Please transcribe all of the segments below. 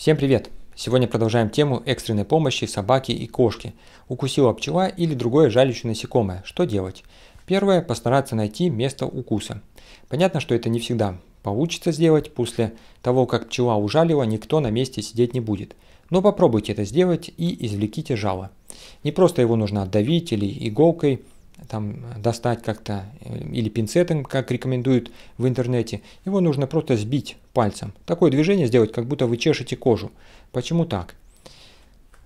Всем привет! Сегодня продолжаем тему экстренной помощи собаке и кошке. Укусила пчела или другое жалящее насекомое. Что делать? Первое – постараться найти место укуса. Понятно, что это не всегда получится сделать. После того, как пчела ужалила, никто на месте сидеть не будет. Но попробуйте это сделать и извлеките жало. Не просто его нужно отдавить или иголкой – там э, достать как-то э, или пинцетом, как рекомендуют в интернете. Его нужно просто сбить пальцем. Такое движение сделать, как будто вы чешете кожу. Почему так?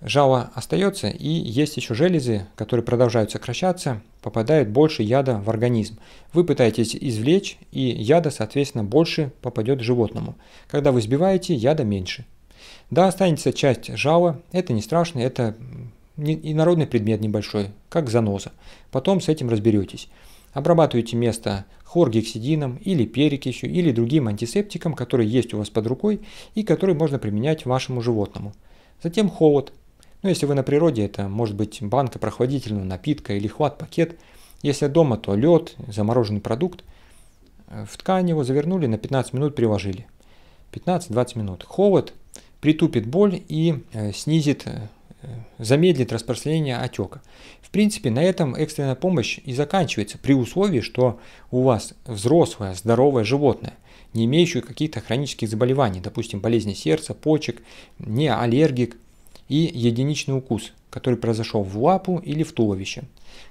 Жало остается и есть еще железы, которые продолжают сокращаться, попадает больше яда в организм. Вы пытаетесь извлечь, и яда, соответственно, больше попадет животному. Когда вы сбиваете, яда меньше. Да, останется часть жала, это не страшно, это и народный предмет небольшой, как заноза. Потом с этим разберетесь. Обрабатывайте место хлоргексидином или перекисью или другим антисептиком, который есть у вас под рукой и который можно применять вашему животному. Затем холод. Ну, если вы на природе, это может быть банка прохладительного напитка или хват-пакет. Если дома, то лед, замороженный продукт. Э, в ткань его завернули, на 15 минут приложили. 15-20 минут. Холод притупит боль и э, снизит э, замедлит распространение отека. В принципе, на этом экстренная помощь и заканчивается, при условии, что у вас взрослое, здоровое животное, не имеющее каких-то хронических заболеваний, допустим, болезни сердца, почек, не аллергик и единичный укус, который произошел в лапу или в туловище.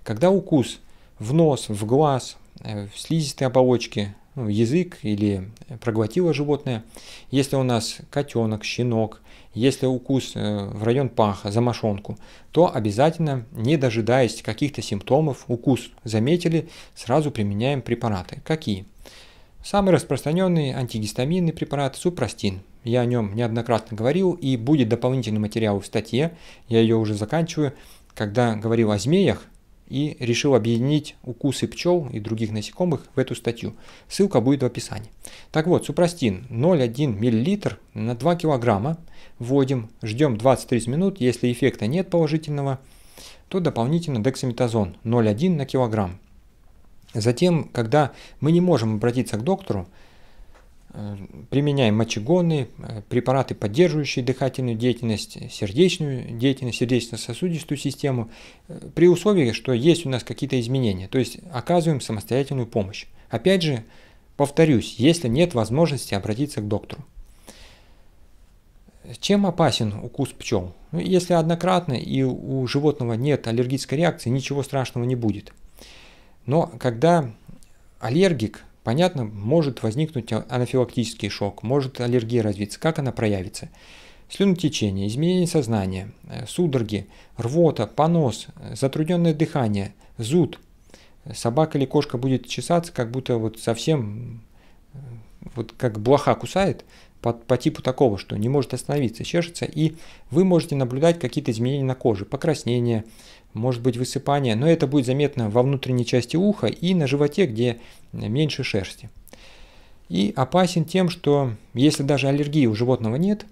Когда укус в нос, в глаз, э, в слизистой оболочки, ну, язык или проглотило животное, если у нас котенок, щенок, если укус э, в район паха, за мошонку, то обязательно, не дожидаясь каких-то симптомов, укус заметили, сразу применяем препараты. Какие? Самый распространенный антигистаминный препарат – супрастин. Я о нем неоднократно говорил, и будет дополнительный материал в статье, я ее уже заканчиваю, когда говорил о змеях, и решил объединить укусы пчел и других насекомых в эту статью. Ссылка будет в описании. Так вот, супрастин 0,1 мл на 2 кг вводим, ждем 20-30 минут, если эффекта нет положительного, то дополнительно дексаметазон 0,1 на килограмм. Затем, когда мы не можем обратиться к доктору, применяем мочегоны, э, препараты, поддерживающие дыхательную деятельность, сердечную деятельность, сердечно-сосудистую систему, э, при условии, что есть у нас какие-то изменения, то есть оказываем самостоятельную помощь. Опять же, повторюсь, если нет возможности обратиться к доктору. Чем опасен укус пчел? Ну, если однократно и у животного нет аллергической реакции, ничего страшного не будет. Но когда аллергик Понятно, может возникнуть а, анафилактический шок, может аллергия развиться. Как она проявится? Слюнотечение, изменение сознания, э, судороги, рвота, понос, э, затрудненное дыхание, зуд. Собака или кошка будет чесаться, как будто вот совсем, э, вот как блоха кусает, по, по типу такого, что не может остановиться, чешется, и вы можете наблюдать какие-то изменения на коже, покраснение, может быть высыпание, но это будет заметно во внутренней части уха и на животе, где меньше шерсти. И опасен тем, что если даже аллергии у животного нет,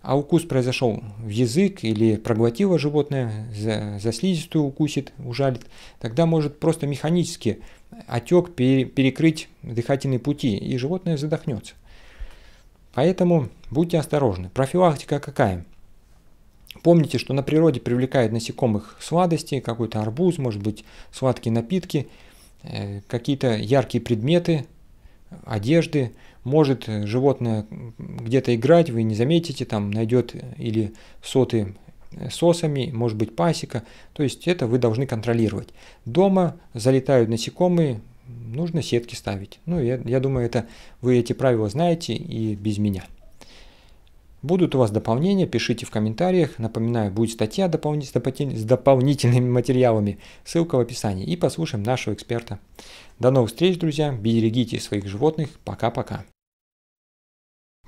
а укус произошел в язык или проглотило животное, за, за слизистую укусит, ужалит, тогда может просто механически отек пере, перекрыть дыхательные пути, и животное задохнется. Поэтому будьте осторожны. Профилактика какая? Помните, что на природе привлекают насекомых сладости, какой-то арбуз, может быть, сладкие напитки, э, какие-то яркие предметы, одежды. Может животное где-то играть, вы не заметите, там найдет или соты э, сосами, может быть пасека. То есть это вы должны контролировать. Дома залетают насекомые, нужно сетки ставить. Ну, я, я думаю, это вы эти правила знаете и без меня. Будут у вас дополнения, пишите в комментариях. Напоминаю, будет статья с дополнительными материалами. Ссылка в описании. И послушаем нашего эксперта. До новых встреч, друзья. Берегите своих животных. Пока-пока.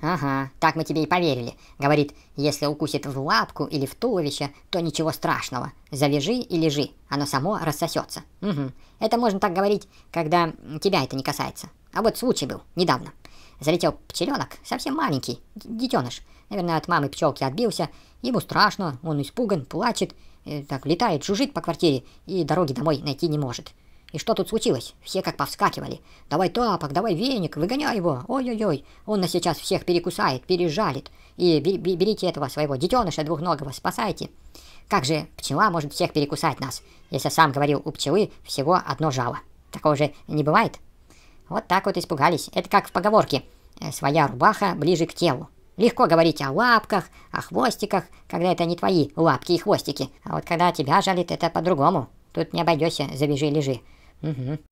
«Ага, так мы тебе и поверили», — говорит, «если укусит в лапку или в туловище, то ничего страшного. Завяжи и лежи, оно само рассосется». Угу. Это можно так говорить, когда тебя это не касается. А вот случай был, недавно. Залетел пчеленок, совсем маленький, детеныш. Наверное, от мамы пчелки отбился, ему страшно, он испуган, плачет, э, так летает, жужжит по квартире и дороги домой найти не может. И что тут случилось? Все как повскакивали. Давай тапок, давай веник, выгоняй его. Ой-ой-ой, он нас сейчас всех перекусает, пережалит. И берите этого своего детеныша двухногого, спасайте. Как же пчела может всех перекусать нас? Если сам говорил, у пчелы всего одно жало. Такого же не бывает. Вот так вот испугались. Это как в поговорке. Э, Своя рубаха ближе к телу. Легко говорить о лапках, о хвостиках, когда это не твои лапки и хвостики. А вот когда тебя жалит, это по-другому. Тут не обойдешься, завяжи-лежи. Mm-hmm.